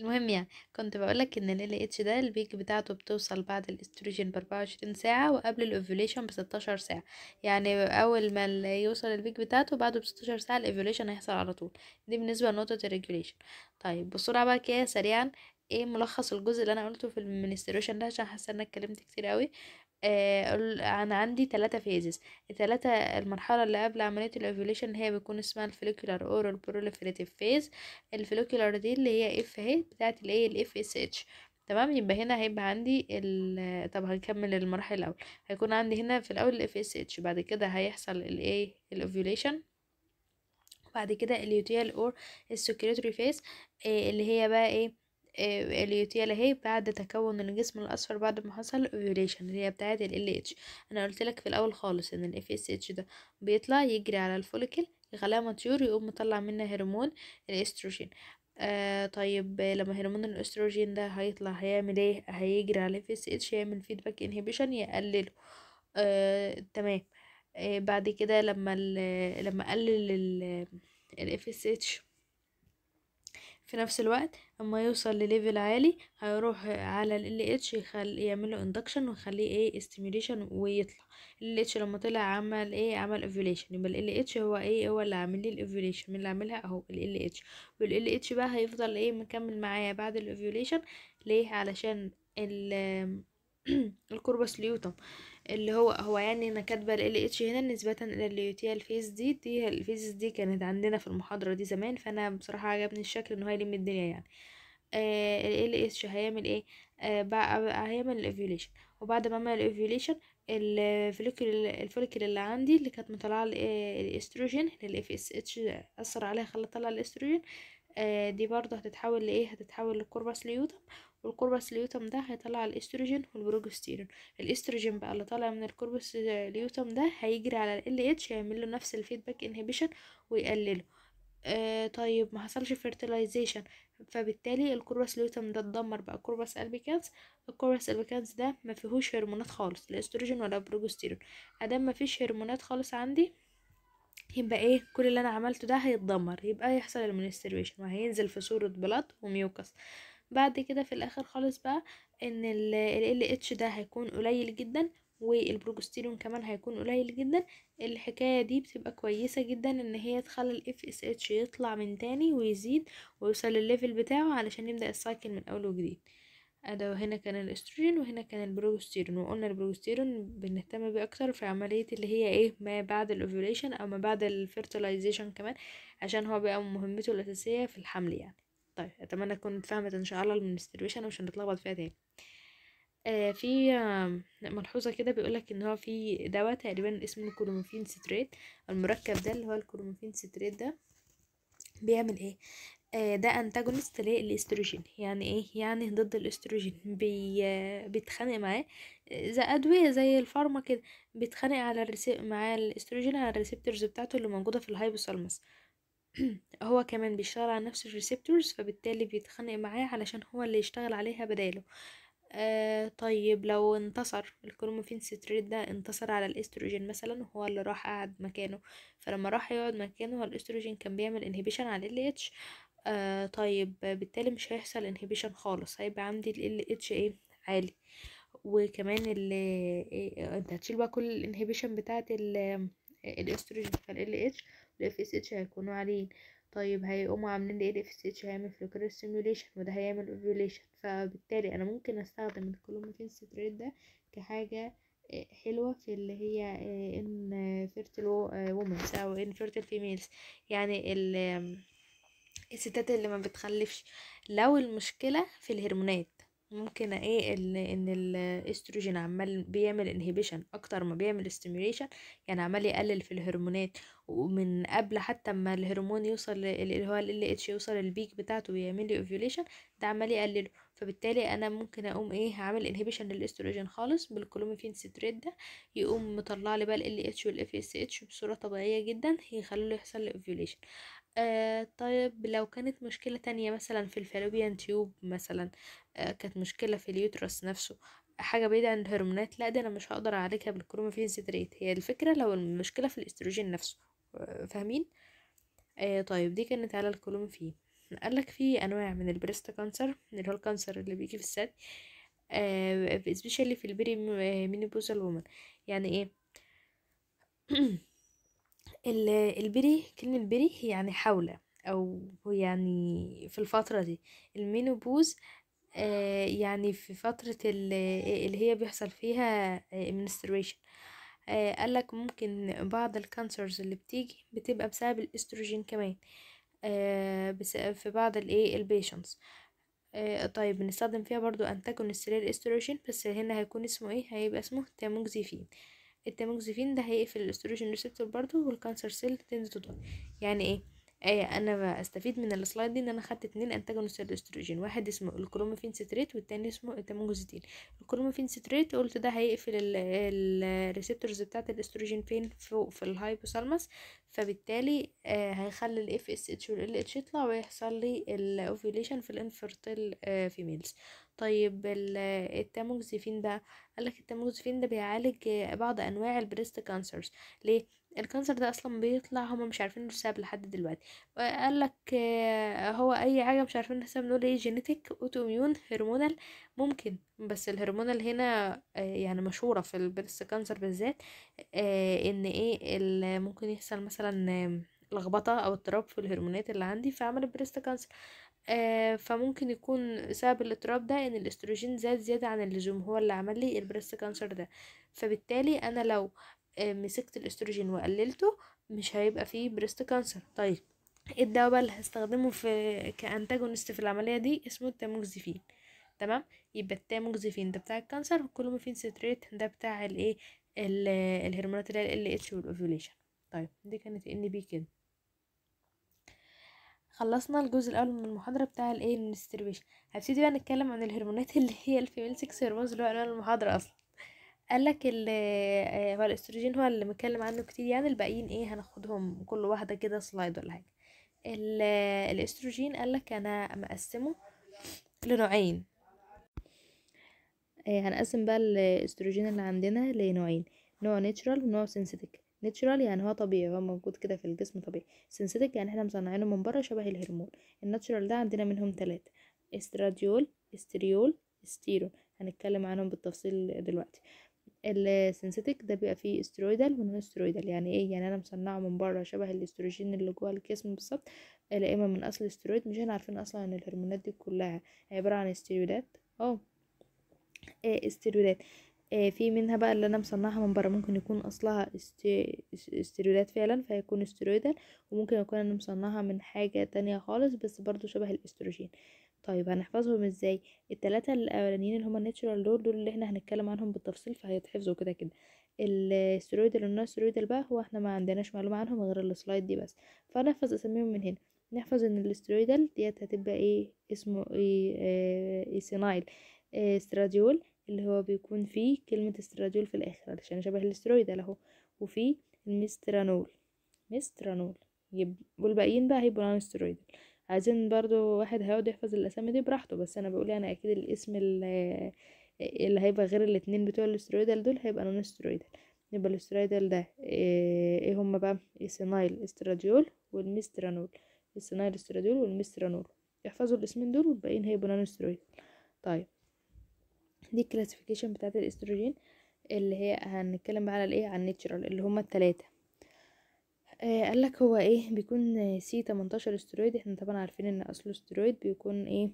المهم يعني كنت بقولك ان ال اتش ده البيك بتاعته بتوصل بعد الاستروجين باربعة وعشرين ساعة وقبل الاوفيوليشن بستاشر ساعة يعني اول ما يوصل البيك بتاعته بعده بستاشر ساعة الاوفيوليشن هيحصل على طول دي بالنسبة لنقطة الريجوليشن طيب بسرعة بقى كده سريعا ايه ملخص الجزء اللي انا قلته في المنستريشن ده عشان حاسه ان انا اتكلمت كتير قوي آه، انا عندي ثلاثة فيزز الثلاثة المرحلة اللي قبل عملية الاوفيوليشن هي بيكون اسمها الفلوكولار او بروليفريتيف فيز الفلوكولار دي اللي هي اف هي بتاعت الايه الاف اس اتش تمام يبقى هنا هيبقى عندي ال... طب هنكمل المرحله الاول هيكون عندي هنا في الاول الاف اس اتش بعد كده هيحصل الايه الاوفيوليشن بعد كده اليوتيال اور السكريتوري فيس اللي هي بقى ايه آه، اليوتيال اهي بعد تكون الجسم الاصفر بعد ما حصل الاوفيوليشن اللي هي بتاعه ال اتش انا قلت لك في الاول خالص ان ال اتش ده بيطلع يجري على الفوليكل يخليها ماتيور يقوم مطلع منها هرمون الاستروجين آه طيب لما هرمون الاستروجين ده هيطلع هيعمل ايه هيجري على الاف اتش يعمل فيدباك انهبيشن يقلله آه تمام آه بعد كده لما لما اقلل الاف اتش في نفس الوقت اما يوصل لليفل عالي هيروح على ال اتش يخل... يعمل له اندكشن ويخليه ايه استيميليشن ويطلع ال اتش لما طلع عمل ايه عمل اوفيليشن يبقى ال اتش هو ايه هو اللي عامل لي الاوفيليشن مين اللي عاملها اهو ال اتش وال اتش بقى هيفضل ايه مكمل معايا بعد الاوفيليشن ليه علشان ال [clears throat] الكوربس ليوتم اللي هو هو يعني انا كاتبه ال اتش هنا نسبه الى الليوتيا الفيس دي دي الفيس دي كانت عندنا في المحاضره دي زمان فانا بصراحه عجبني الشكل ان هو يلم الدنيا يعني آه، ال اتش هيعمل ايه آه، بقى هيعمل الاوفيوليشن وبعد ما اعمل الاوفيوليشن الفوليكل الفوليكل اللي عندي اللي كانت مطلعه الاستروجين الاف اس اتش اثر عليها خلى طلع الاستروجين آه، دي برضه هتتحول لايه هتتحول لكوربس ليوتم والكوربس ليوتم ده هيطلع الاستروجين والبروجستيرون الاستروجين بقى اللي طالع من الكوربس ليوتم ده هيجري على ال اتش هيعمل له نفس الفيدباك انهبيشن ويقلله آه طيب ما حصلش فيرتيلايزيشن فبالتالي الكوربس ليوتم ده اتدمر بقى كوربس البيكانس الكوربس البيكانس ده ما فيهوش هرمونات خالص لا استروجين ولا بروجستيرون ادام ما فيش هرمونات خالص عندي يبقى ايه كل اللي انا عملته ده هيتدمر يبقى يحصل المنستريشن وهينزل في صورة بلط وميوكس بعد كده في الاخر خالص بقى ان ال اتش ده هيكون قليل جدا والبروجستيرون كمان هيكون قليل جدا الحكاية دي بتبقى كويسة جدا ان هي تخلي الاف اس اتش يطلع من تاني ويزيد ويوصل للليفل بتاعه علشان يبدأ السايكل من اول وجديد ده هنا كان الاستروجين وهنا كان البروجستيرون وقلنا البروجستيرون بنهتم بيه اكتر في عملية اللي هي ايه ما بعد الاوفيوليشن او ما بعد الفيرتلايزيشن كمان عشان هو بقى مهمته الاساسية في الحمل يعني طيب اتمنى اكون فهمت ان شاء الله المنسترويشن ومش هنتلخبط فيها تاني آه في ملحوظة كده بيقولك ان هو في دواء تقريبا اسمه الكلوموفين ستريت المركب ده اللي هو الكلوموفين ستريت ده بيعمل ايه آه ده انتاجونست للاستروجين يعني ايه يعني ضد الاستروجين بي آه، بيتخانق معاه زي ادويه زي الفارما كده بيتخانق على الريسي... مع الاستروجين على الريسبتورز بتاعته اللي موجوده في الهايبوثالاموس [clears throat] هو كمان بيشتغل على نفس الريسبتورز فبالتالي بيتخانق معاه علشان هو اللي يشتغل عليها بداله آه طيب لو انتصر الكروموفين ستريت ده انتصر على الاستروجين مثلا وهو اللي راح قعد مكانه فلما راح يقعد مكانه الاستروجين كان بيعمل انهبيشن على ال اتش آه طيب بالتالي مش هيحصل انهبيشن خالص هيبقى عندي ال اتش ايه عالي وكمان ال إيه، إيه، إيه، انت هتشيل بقى كل الانهيبيشن بتاعت آه، الاستروجين فال اتش الاف اس اتش هيكونوا عاليين طيب هيقوموا عاملين ايه الاف اس اتش هيعمل فلوكريس سيموليشن وده هيعمل اوفيوليشن فبالتالي انا ممكن استخدم الكلوميفين ستريت ده كحاجه آه، حلوة في اللي هي ان فيرتل وومنز او ان فيرتل فيميلز يعني الستات اللي ما بتخلفش لو المشكلة في الهرمونات ممكن ايه ان ان الاستروجين عمال بيعمل انهبيشن اكتر ما بيعمل ستيميوليشن يعني عمال يقلل في الهرمونات ومن قبل حتى ما الهرمون يوصل اللي هو ال اتش يوصل البيك بتاعته ويعمل لي اوفيوليشن ده عمال يقلله فبالتالي انا ممكن اقوم ايه هعمل انهبيشن للاستروجين خالص بالكلوميفين ستريت ده يقوم مطلع لي بقى ال اتش والاف اس اتش بصوره طبيعيه جدا يخلوا يحصل لي اوفيوليشن آه طيب لو كانت مشكلة تانية مثلا في الفالوبيان تيوب مثلا آه كانت مشكلة في اليوترس نفسه حاجة بعيدة عن الهرمونات لا ده أنا مش هقدر أعالجها بالكروموفين سيتريت هي الفكرة لو المشكلة في الاستروجين نفسه آه، فاهمين آه طيب دي كانت على الكرومافين قالك في أنواع من البريست كانسر اللي هو الكانسر اللي بيجي في الثدي آه especially في البري مينيبوزال آه، وومن يعني ايه [clears throat] ال- البري كلمة بري يعني حولة أو يعني في الفترة دي المينوبوز آه، يعني في فترة اللي هي بيحصل فيها منستريشن آه، آه، قالك ممكن بعض الكانسرز اللي بتيجي بتبقى بسبب الاستروجين كمان في بعض الايه البيشنتس طيب بنستخدم فيها برضو السرير استروجين بس هنا هيكون اسمه ايه هيبقى اسمه تاموكسيفين التاموكسيفين ده هيقفل الاستروجين ريسبتور برضو والكانسر سيل تنزل تدور يعني ايه أي آه، انا بستفيد من السلايد دي ان انا خدت اتنين انتاجونست للاستروجين واحد اسمه الكرومافين سيتريت والتاني اسمه التاموكسيتين الكرومافين سيتريت قلت ده هيقفل الريسبتورز بتاعه الاستروجين فين فوق في الهايبوثالامس فبالتالي آه هيخلي الاف اس اتش والال اتش يطلع ويحصل لي الاوفيليشن في الانفرتيل آه فيميلز طيب التاموكسيفين بقى قالك التاموكسيفين ده بيعالج بعض انواع البريست كانسرز ليه الكانسر ده اصلا بيطلع هما مش عارفين السبب لحد دلوقتي قالك هو اي حاجه مش عارفين السبب نقول ايه جينيتك اوتو اميون هرمونال ممكن بس الهرمونال هنا يعني مشهوره في البريست كانسر بالذات ان ايه ممكن يحصل مثلا لخبطه او اضطراب في الهرمونات اللي عندي فعمل بريست كانسر آه، فممكن يكون سبب الاضطراب ده ان الاستروجين زاد زيادة عن اللزوم هو اللي عمل لي البريست كانسر ده فبالتالي انا لو آه، مسكت الاستروجين وقللته مش هيبقى فيه بريست كانسر طيب إيه الدواء بقى اللي هستخدمه في كانتاجونست في العملية دي اسمه التاموكسيفين تمام يبقى التاموكسيفين ده بتاع الكانسر والكلوميفين ستريت ده بتاع الايه الهرمونات اللي هي ال اتش والاوفيوليشن طيب دي كانت ان بي كده خلصنا الجزء الاول من المحاضره بتاع الايه المنسترويشن هبتدي بقى نتكلم عن الهرمونات [laughs] اللي هي الفيميل سكس هرمونز اللي هو عنوان المحاضره اصلا قال لك آه، هو الاستروجين هو اللي متكلم عنه كتير يعني الباقيين ايه هناخدهم كل واحده كده سلايد ولا حاجه آه، الاستروجين قال لك انا مقسمه لنوعين آه، هنقسم بقى الاستروجين اللي عندنا لنوعين نوع ناتشرال ونوع سينثيتك ناتشورال يعني هو طبيعي هو موجود كده في الجسم طبيعي سينثيتك يعني احنا مصنعينه من بره شبه الهرمون الناتشورال ده عندنا منهم ثلاثة استراديول استريول استيرون هنتكلم عنهم بالتفصيل دلوقتي السنسيتك ده بيبقى فيه استرويدال ونون استرويدال يعني ايه يعني انا مصنعه من بره شبه الاستروجين اللي جوه الجسم بالظبط لا اما من اصل استرويد مش احنا عارفين اصلا ان الهرمونات دي كلها عباره عن استرويدات اه استرويدات آه، آه، في منها بقى اللي انا مصنعها من بره ممكن يكون اصلها استيرويدات فعلا فيكون استيرويدال وممكن اكون انا مصنعها من حاجة تانية خالص بس برضو شبه الاستروجين طيب هنحفظهم ازاي التلاتة الاولانيين اللي هما الناتشورال دول دول اللي احنا هنتكلم عنهم بالتفصيل فهيتحفظوا كده كده الاسترويدال والنونسترويدال بقى هو احنا ما عندناش معلومة عنهم غير السلايد دي بس فنحفظ اسميهم من هنا نحفظ ان الاسترويدال ديت هتبقى ايه اسمه ايه, ايه, ايه سينايل ايه استراديول اللي هو بيكون فيه كلمة استراديول في الآخر علشان شبه الاسترويد اهو وفيه المسترانول مسترانول يب... والباقيين بقى هيبقوا نون استرويدال عايزين برضو واحد هيقعد يحفظ الاسامي دي براحته بس انا بقول يعني اكيد الاسم اللي, اللي هيبقى غير الاتنين بتوع الاسترويدال دول هيبقى نون استرويدال يبقى الاسترويدال ده آه، ايه هما بقى السينايل استراديول والميسترانول السينايل استراديول والميسترانول احفظوا الاسمين دول والباقيين هيبقوا نون استرويدال طيب دي الكلاسيفيكيشن بتاعه الاستروجين اللي هي هنتكلم بقى على الايه على الناتشرال اللي هما التلاتة آه قالك هو ايه بيكون سي 18 استرويد احنا طبعا عارفين ان اصله استرويد بيكون ايه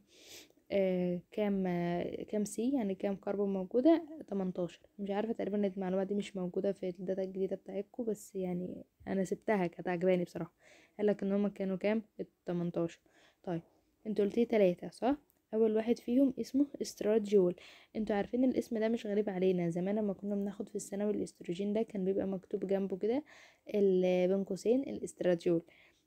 آه كام آه كام سي يعني كام كربون موجودة 18 مش عارفة تقريبا المعلومة دي مش موجودة في الداتا الجديدة بتاعتكم بس يعني انا سبتها كانت عجباني بصراحة قالك ان هما كانوا كام 18 طيب انتوا قلتي تلاتة صح اول واحد فيهم اسمه استراجول انتوا عارفين الاسم ده مش غريب علينا زمان لما كنا بناخد في الثانوي الاستروجين ده كان بيبقى مكتوب جنبه كده بين قوسين الاستراجول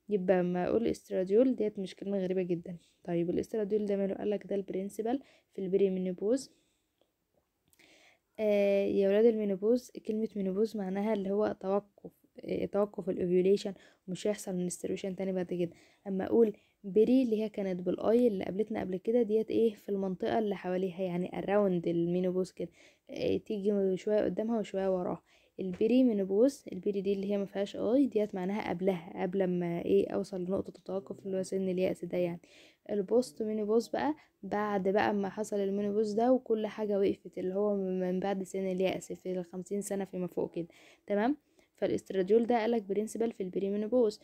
يبقى ما اقول استراديول ديت مش كلمه غريبه جدا طيب الاستراديول ده ماله قالك ده البرنسبل في البري مينوبوز آه يا ولاد المينوبوز كلمه مينوبوز معناها اللي هو توقف آه، توقف الاوفيوليشن مش هيحصل منستروشن تاني بعد كده اما اقول بري اللي هي كانت بالاي اللي قابلتنا قبل كده ديت ايه في المنطقه اللي حواليها يعني اراوند المينوبوس كده إيه تيجي شويه قدامها وشويه وراها البري مينوبوس البري دي اللي هي ما فيهاش اي ديت معناها قبلها قبل ما ايه اوصل لنقطه التوقف اللي هو سن الياس ده يعني البوست مينوبوس بقى بعد بقى ما حصل المينوبوس ده وكل حاجه وقفت اللي هو من بعد سن الياس في الخمسين سنه فيما فوق كده تمام فالاستراديول ده قالك برنسبل في البريمينوبوس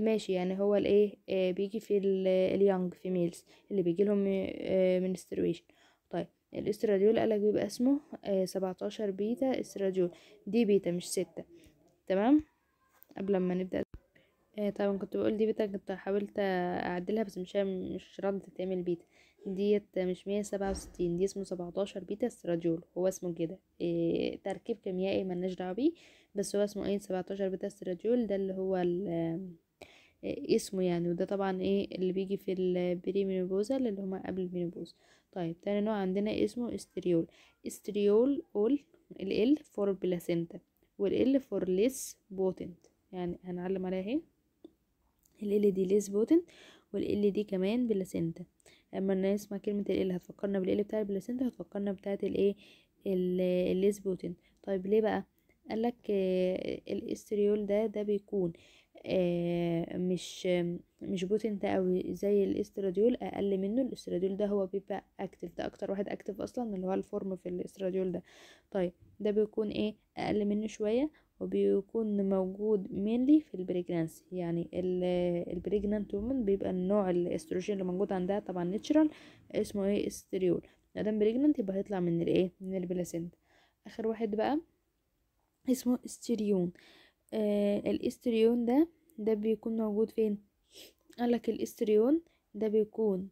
ماشي يعني هو الايه آه، بيجي في اليانج في ميلز اللي بيجي لهم منسترويشن آه، طيب الاستراديول قالك بيبقى اسمه آه، سبعتاشر بيتا استراديول دي بيتا مش ستة تمام قبل ما نبدأ طبعا كنت بقول دي بيتا كنت حاولت اعدلها بس مش مش ردت تعمل بيتا ديت مش مية سبعة وستين دي اسمه سبعتاشر بيتا استراديول هو اسمه كده إيه تركيب كيميائي ملناش دعوة بيه بس هو اسمه ايه سبعتاشر بيتا استراديول ده اللي هو اسمه يعني وده طبعا ايه اللي بيجي في البري مينوبوزال اللي هما قبل المينوبوز طيب تاني نوع عندنا اسمه استريول استريول اول ال فور بلاسينتا وال ال فور ليس بوتنت يعني هنعلم عليها اهي ال ال دي ليس بوتنت وال ال دي كمان بلاسينتا اما نسمع كلمه ال هتفكرنا بال ال بتاع البلاسينتا هتفكرنا بتاعه الايه الليس بوتنت طيب ليه بقى قالك الاستريول ده ده بيكون آه، مش مش بوتنت قوي زي الاستراديول اقل منه الاستراديول ده هو بيبقى اكتف ده اكتر واحد اكتف اصلا اللي هو الفورم في الاستراديول ده طيب ده بيكون ايه اقل منه شويه وبيكون موجود مينلي في البريجنانس يعني البريجنانت وومن بيبقى النوع الاستروجين اللي موجود عندها طبعا ناتشرال اسمه ايه استريول ادم بريجنانت يبقى هيطلع من الايه من البلاسنت اخر واحد بقى اسمه استريون آه آه، الاستريون ده ده بيكون موجود فين قالك الاستريون ده بيكون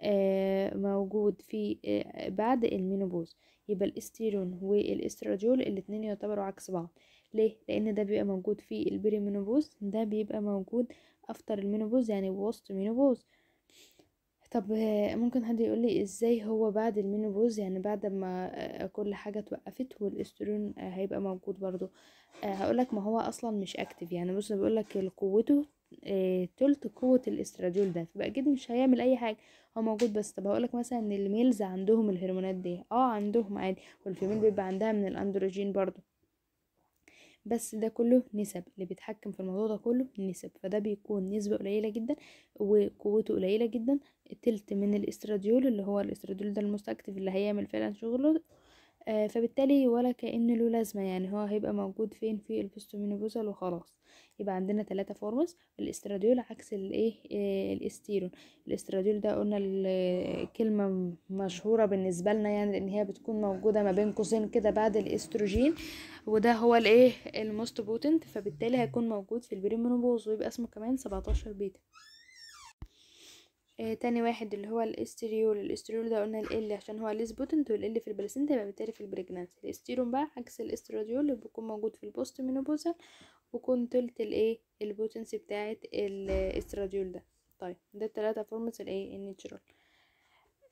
آه، موجود في آه، بعد المينوبوز يبقى الاستيرون والاستراجول الاثنين يعتبروا عكس بعض ليه لان ده بيبقى موجود في البريمينوبوز ده بيبقى موجود افتر المينوبوز يعني وسط مينوبوز طب آه، ممكن حد يقولي ازاي هو بعد المينوبوز يعني بعد ما آه، كل حاجة اتوقفت والاسترون آه، هيبقى موجود برضو هقولك ما هو اصلا مش اكتف يعني بص بيقولك قوته تلت قوة الاستراديول ده فبقى اكيد مش هيعمل اي حاجة هو موجود بس طب هقولك مثلا ان الميلز عندهم الهرمونات دي اه عندهم عادي والفيميل بيبقى عندها من الاندروجين برضو بس ده كله نسب اللي بيتحكم في الموضوع ده كله نسب فده بيكون نسبة قليلة جدا وقوته قليلة جدا تلت من الاستراديول اللي هو الاستراديول ده المستكتف اللي هيعمل فعلا شغله آه، فبالتالي ولا كأن له لازمة يعني هو هيبقى موجود فين في البوستومينو وخلاص يبقى عندنا ثلاثة فورمز الاستراديول عكس الايه آه، الاستيرون الاستراديول ده قلنا الكلمة مشهورة بالنسبة لنا يعني لان هي بتكون موجودة ما بين قوسين كده بعد الاستروجين وده هو الايه الموست بوتنت فبالتالي هيكون موجود في البريمينوبوز ويبقى اسمه كمان 17 بيتا آه تاني واحد اللي هو الاستريول الاستريول ده قلنا ال عشان هو ليس بوتنت والال في البلاسينتا يبقى بالتالي في البريجنانسي الاستيرون بقى عكس الاستراديول اللي بيكون موجود في البوست مينوبوزال ويكون تلت الايه البوتنسي بتاعه الاستراديول ده طيب ده التلاتة فورمز الايه النيتشرال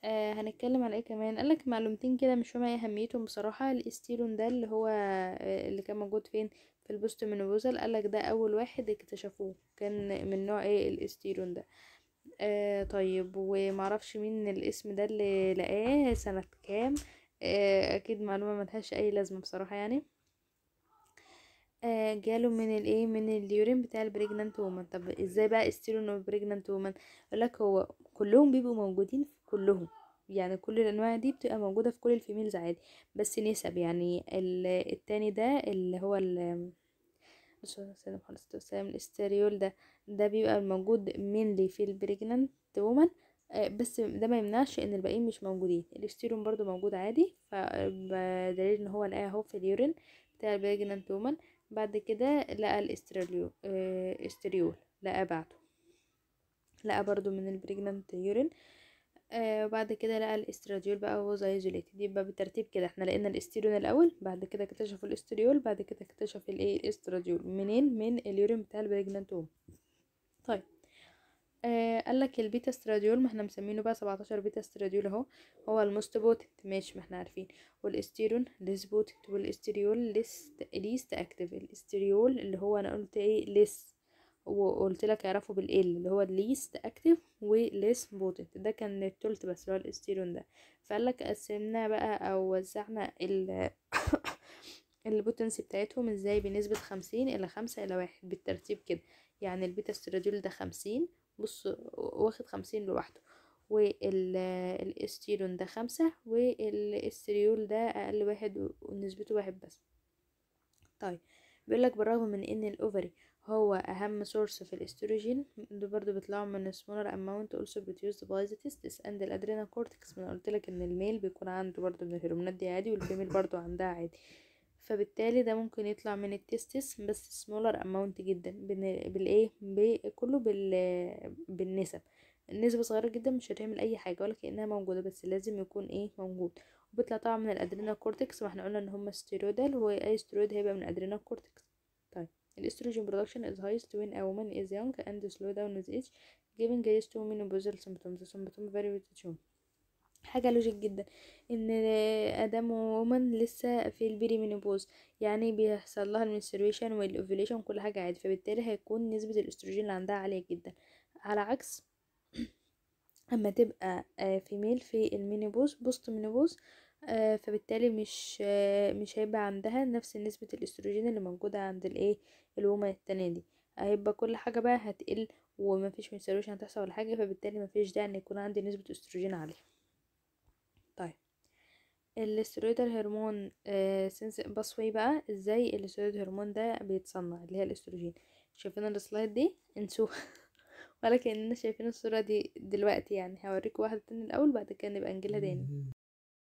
آه هنتكلم على ايه كمان قالك معلومتين كده مش فاهمه ايه اهميتهم بصراحه الاستيرون ده اللي هو آه، اللي كان موجود فين في البوست مينوبوزال قالك ده اول واحد اكتشفوه كان من نوع ايه الاستيرون ده آه طيب ومعرفش مين الاسم ده اللي لقاه سنة كام آه اكيد معلومة ملهاش اي لازمة بصراحة يعني آه، جاله من الايه من اليورين بتاع البريجنانت وومن طب ازاي بقى استيرون انه بريجنانت وومن يقولك هو كلهم بيبقوا موجودين في كلهم يعني كل الانواع دي بتبقى موجوده في كل الفيميلز عادي بس نسب يعني التاني ده اللي هو سيدنا محمد صلى الله عليه وسلم الاستريول ده ده بيبقى موجود مينلي في البريجننت وومن آه، بس ده ما يمنعش ان الباقيين مش موجودين الاستيرون برضو موجود عادي فدليل ان هو لقاه اهو في اليورين بتاع البريجننت وومن بعد كده لقى الاستريول آه، استريول لقى بعده لقى برضو من البريجننت يورين آه وبعد كده لقى الاستراديول بقى هو زي دي بقى بالترتيب كده احنا لقينا الاستيرون الاول بعد كده اكتشفوا الاستريول بعد كده اكتشف الايه الاستراديول منين من اليورين بتاع البريجنانتوم طيب آه قال لك البيتا استراديول ما احنا مسمينه بقى 17 بيتا استراديول اهو هو الموست بوتنت ماشي ما احنا عارفين والاستيرون ليس بوتنت والاستريول ليست ليست اكتيف الاستريول اللي هو انا قلت ايه ليس وقلت لك اعرفه بالال اللي هو least active و less voted ده كان التلت بس اللي هو الاستيرون ده فقال لك قسمنا بقى او وزعنا ال [laughs] البوتنسي بتاعتهم ازاي بنسبة خمسين الى خمسة الى واحد بالترتيب كده يعني البيتا استراديول ده خمسين بص واخد خمسين لوحده والاستيرون ده خمسة والاستريول ده اقل واحد ونسبته واحد بس طيب بيقولك بالرغم من ان الاوفري هو أهم سورس في الاستروجين دول برضو بيطلعوا من smaller amount also produced by the testes اند الادرينال كورتكس cortex ما أنا إن الميل بيكون عنده برضو من الهرمونات دي عادي والفيميل برضو عندها عادي فبالتالي ده ممكن يطلع من التستس بس smaller amount جدا بالإيه كله بال بالنسب النسبة صغيرة جدا مش هتعمل أي حاجة ولا كأنها موجودة بس لازم يكون إيه موجود وبيطلع طبعا من الأدرينال كورتكس واحنا قلنا إن هما ستيرودال وأي ستيرويد هيبقى من الأدرينال كورتكس الأستروجين برودكشن production is highest when a woman is young and slow down with age giving rise to menopausal سمبتومز symptoms very soon حاجة لوجيك جدا ان ادم وومن لسه في البيري مينوبوز يعني بيحصل لها المنسترويشن والاوفيليشن وكل حاجة عادي فبالتالي هيكون نسبة الاستروجين اللي عندها عالية جدا على عكس [clears throat] اما تبقى فيميل آه، في المينوبوز بوست مينوبوز فبالتالي مش آه، مش هيبقى عندها نفس نسبة الاستروجين اللي موجودة عند الايه الومة التانية دي هيبقى كل حاجة بقى هتقل ومفيش منسلوشن هتحصل ولا حاجة فبالتالي مفيش داعي ان يكون عندي نسبة استروجين عالية طيب الاسترويد الهرمون سنس آه، بصوي بقى ازاي الاسترويد هرمون ده بيتصنع اللي هي الاستروجين شايفين السلايد دي انسوها [laughs] ولا كأننا شايفين الصورة دي دلوقتي يعني هوريكم واحدة تاني الأول بعد كده نبقى نجيلها تاني